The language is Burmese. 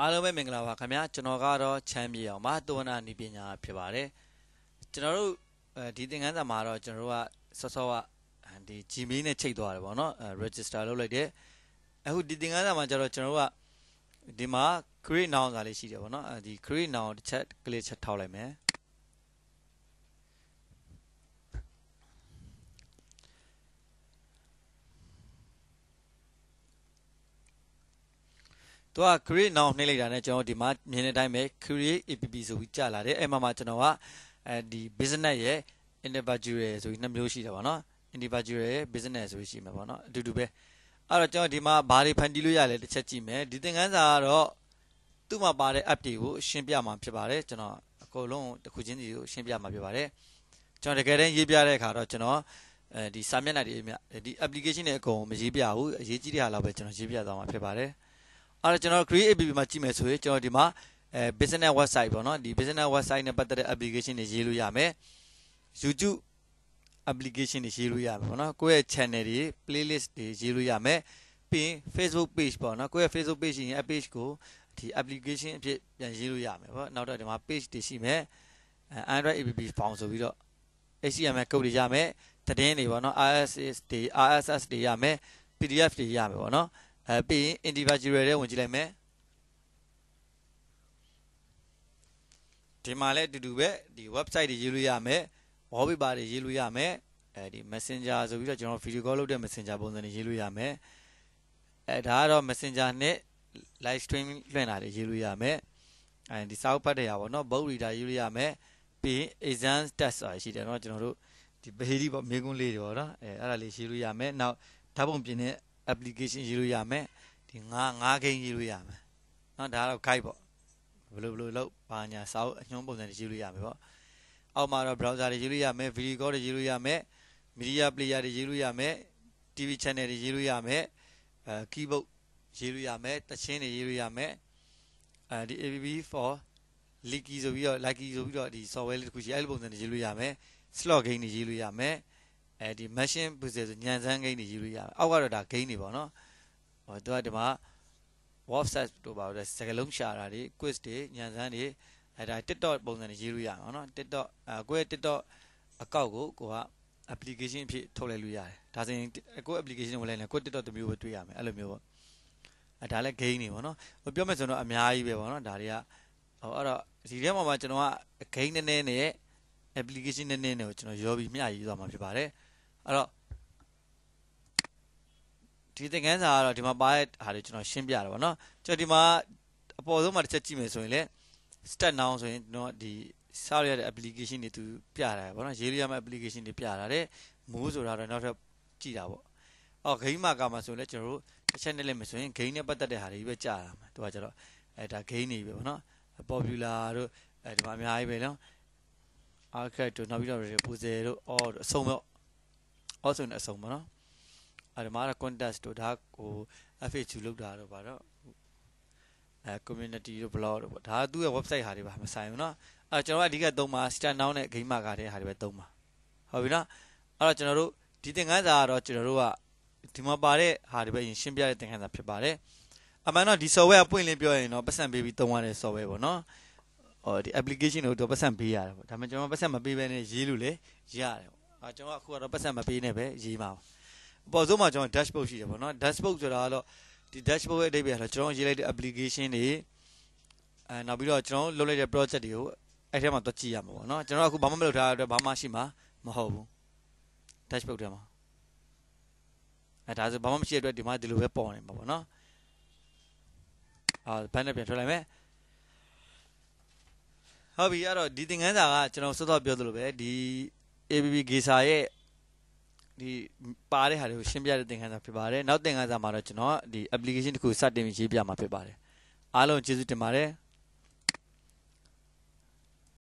အားလုံးပဲမင်္ဂလာပါခင်ဗျာကျွန်တော်ကတော့ချမ်းမြေအောင်ပါတဝနာနီပညာဖြစ်ပါတယ်ကျွန်တော်တို့ဒီသင်ခန်းစာမှာတော့ကျွန်တော်တို့ကဆော့ဆော့ကဒီ Gmail နဲ့ချိတ်သွားတယ်ပေါ့နော် register လုပ်လိုက်တယ်အခုဒီသင်ခန်းစာမှာကျတော့ကျွန်တော်တို့ကဒီမှာ create noun စာလေးရှိတယ်ပေါ့နော်ဒီ create noun တစ်ချက် click ချက်ထောက်လိုက်မယ်သူက create now နှိပ်လိုက်တာနဲ့ကျွန်တော်ဒီမှာမြင်တဲ့အတိုင်းပဲ create app ဆိုပြီးကြာလာတယ်အဲ့မှာမှကျွန်တော်ကအဲဒီ business ရဲ့ individual ဆိုပြီးနှစ်မျိုးရှိတယ်ပေါ့နော် individual ရဲ့ business ဆိုပြီးရှိမှာပေါ့နော်အတူတူပဲအဲ့တော့ကျွန်တော်ဒီမှာဘာတွေဖန်တီးလို့ရလဲတစ်ချက်ကြည့်မယ်ဒီသင်ခန်းစာကတော့သူ့မှာပါတဲ့ app တွေကိုရှင်းပြမှာဖြစ်ပါတယ်ကျွန်တော်အကုန်လုံးတစ်ခုချင်းစီကိုရှင်းပြမှာဖြစ်ပါတယ်ကျွန်တော်တကယ်တမ်းရေးပြတဲ့အခါတော့ကျွန်တော်အဲဒီစာမျက်နှာတွေအမြဒီ application တွေအကုန်မရေးပြဘူးအရေးကြီးတဲ့ဟာလောက်ပဲကျွန်တော်ရေးပြသွားမှာဖြစ်ပါတယ်။အဲ့တော့ကျွန်တော် create app မှာကြည့်မယ်ဆိုရင်ကျွန်တော်ဒီမှာအဲ business website ပေါ့နော်ဒီ business website နဲ့ပတ်သက်တဲ့ application တွေရေးလို့ရမယ် YouTube application တွေရေးလို့ရမယ်ပေါ့နော်ကိုယ့်ရဲ့ channel တွေ playlist တွေရေးလို့ရမယ်ပြီးရင် Facebook page ပေါ့နော်ကိုယ့်ရဲ့ Facebook page ရင် page ကိုဒီ application အဖြစ်ပြန်ရေးလို့ရမယ်ပေါ့နောက်တော့ဒီမှာ page တွေရှိမယ် Android app ပေါင်းဆိုပြီးတော့ HTML code တွေရမယ်သတင်းတွေပေါ့နော် RSS တွေ RSS တွေရမယ် PDF တွေရမယ်ပေါ့နော်အဲပြီးရင် individual တဲ့ဝင်ကြည့်လိုက်မယ်ဒီမှာလည်းအတူတူပဲဒီ website တွေရေးလို့ရမယ် wallpaper တွေရေးလို့ရမယ်အဲဒီ messenger ဆိုပြီးတော့ကျွန်တော် video call လုပ်တဲ့ messenger ပုံစံတွေရေးလို့ရမယ်အဲဒါကတော့ messenger နဲ့ live streaming လွှင့်တာတွေရေးလို့ရမယ်အဲဒီစာအုပ်ဖတ်တဲ့ဟာပေါ့နော် book reader ရေးလို့ရမယ်ပြီးရင် exam test ဆိုတာရှိတယ်เนาะကျွန်တော်တို့ဒီ page ပေါ့မေးခွန်းလေးတွေပေါ့နော်အဲအဲ့ဒါလေးရေးလို့ရမယ်နောက်ဓာတ်ပုံပြင်တဲ့ application ရေးလို့ရမယ်ဒီငါးငါးဂိမ်းရေးလို့ရမယ်เนาะဒါကတော့ guide ပေါ့ဘယ်လိုဘယ်လိုလုပ်ဘာညာစာအုပ်အညွှန်းပုံစံတွေရေးလို့ရမယ်ပေါ့အောက်မှာတော့ browser တွေရေးလို့ရမယ် video call တွေရေးလို့ရမယ် media player တွေရေးလို့ရမယ် TV channel တွေရေးလို့ရမယ်အဲ keyboard ရေးလို့ရမယ်တခြင်းတွေရေးလို့ရမယ်အဲဒီ app for leaky ဆိုပြီးတော့ lucky ဆိုပြီးတော့ဒီ software လေးတစ်ခုရှိအဲ့လိုပုံစံတွေရေးလို့ရမယ် slot game တွေရေးလို့ရမယ်အဲဒီ machine booster ဆိုညံစမ်းဂိမ်းတွေယူလို့ရအောက်ကတော့ဒါဂိမ်းတွေပေါ့နော်ဟောသူကဒီမှာ website တို့ပါတော့စကလုံးရှာတာတွေ quiz တွေညံစမ်းတွေအဲဒါ TikTok ပုံစံတွေရေးလို့ရအောင်နော် TikTok အဲကိုယ့်ရဲ့ TikTok အကောင့်ကိုကိုက application အဖြစ်ထုတ်လိုက်လို့ရတယ်ဒါဆိုရင်ကိုယ့် application ကိုလိုက်လဲကိုယ့် TikTok တစ်မျိုးပဲတွေ့ရမယ်အဲ့လိုမျိုးပေါ့အဲဒါလည်း game နေပေါ့နော်ဟိုပြောမယ်ဆိုတော့အများကြီးပဲပေါ့နော်ဒါတွေကဟိုအဲ့တော့ဒီထဲမှာမှကျွန်တော်က game နည်းနည်းနဲ့ application နည်းနည်းနဲ့ကိုကျွန်တော်ရောပြီးမျှရေးသွားမှာဖြစ်ပါတယ်အဲ့တော့ဒီသင်ခန်းစာကတော့ဒီမှာပါတဲ့ဟာတွေကျွန်တော်ရှင်းပြတာပါเนาะကျွန်တော်ဒီမှာအပေါ်ဆုံးမှာတစ်ချက်ကြည့်မယ်ဆိုရင်လေ start now ဆိုရင်တော့ဒီဆောက်ရတဲ့ application တွေသူပြတာပေါ့နော်ရေးရမယ့် application တွေပြတာတဲ့မိုးဆိုတာတော့နောက်ထပ်ကြည့်တာပေါ့အော်ဂိမ်းမှာကမှာဆိုရင်လည်းကျွန်တော်တို့တစ်ချက်နဲ့လည်းမဆိုရင်ဂိမ်းနဲ့ပတ်သက်တဲ့ဟာတွေပဲကြာတာမှာသူကကျတော့အဲဒါဂိမ်းတွေပဲပေါ့နော် popular တို့အဲဒီမှာအများကြီးပဲနော် arcade တို့နောက်ပြီးတော့ puzzle တို့အော်အဆုံးပေါ့အော့ဆိုနဲ့အဆုံးပါနော်အဲ့ဒီမှာတော့ contest တို့ဒါဟို FAQ လောက်တာတော့ပါတော့အဲ community တို့ blog တို့ပေါ့ဒါကသူ့ရဲ့ website ဟာတွေပါမဆိုင်ဘူးနော်အဲ့ကျွန်တော်ကအဓိကသုံးပါ start now နဲ့ game market တဲ့ဟာတွေပဲသုံးပါဟုတ်ပြီနော်အဲ့တော့ကျွန်တော်တို့ဒီသင်ခန်းစာကတော့ကျွန်တော်တို့ကဒီမှာပါတဲ့ဟာတွေပဲရင် ရှင်းပြတဲ့သင်ခန်းစာဖြစ်ပါတယ်အမှန်တော့ဒီ software ပွင့်လင်းပြောရင်တော့ပတ်စံပေးပြီးသုံးရတဲ့ software ပေါ့နော်ဟောဒီ application ကိုတော့ပတ်စံပေးရတယ်ပေါ့ဒါပေမဲ့ကျွန်တော်ပတ်စံမပေးဘဲနဲ့ရေးလို့လေရတယ်အာကျွန်တော်အခုကတော့ပတ်စံမပေးနဲ့ပဲရေးပါအပေါ်ဆုံးမှာကျွန်တော် dashboard ရှိတယ်ပေါ့နော် dashboard ဆိုတာကတော့ဒီ dashboard ရဲ့အဓိပ္ပာယ်ကတော့ကျွန်တော်ရေးလိုက်တဲ့ application တွေအဲနောက်ပြီးတော့ကျွန်တော်လုပ်လိုက်တဲ့ project တွေကိုအဲ့ထဲမှာသွားကြည့်ရမှာပေါ့နော်ကျွန်တော်အခုဘာမှမလုပ်ထားတဲ့အတွက်ဘာမှရှိမှာမဟုတ်ဘူး dashboard ထဲမှာအဲဒါဆိုဘာမှမရှိတဲ့အတွက်ဒီမှာဒီလိုပဲပေါ်နေမှာပေါ့နော်အာဘန်းနဲ့ပြန်ထွက်လိုက်မယ်ဟုတ်ပြီအဲ့တော့ဒီသင်ခန်းစာကကျွန်တော်စောစောပြောသလိုပဲဒီ ABB ဂေစာရဲ့ဒီပါတဲ့ဟာတွေကိုရှင်းပြတဲ့သင်ခန်းစာဖြစ်ပါတယ်နောက်သင်ခန်းစာမှာတော့ကျွန်တော်ဒီ application တစ်ခုစတင်ရေးပြမှာဖြစ်ပါတယ်အားလုံးကျေးဇူးတင်ပါတယ်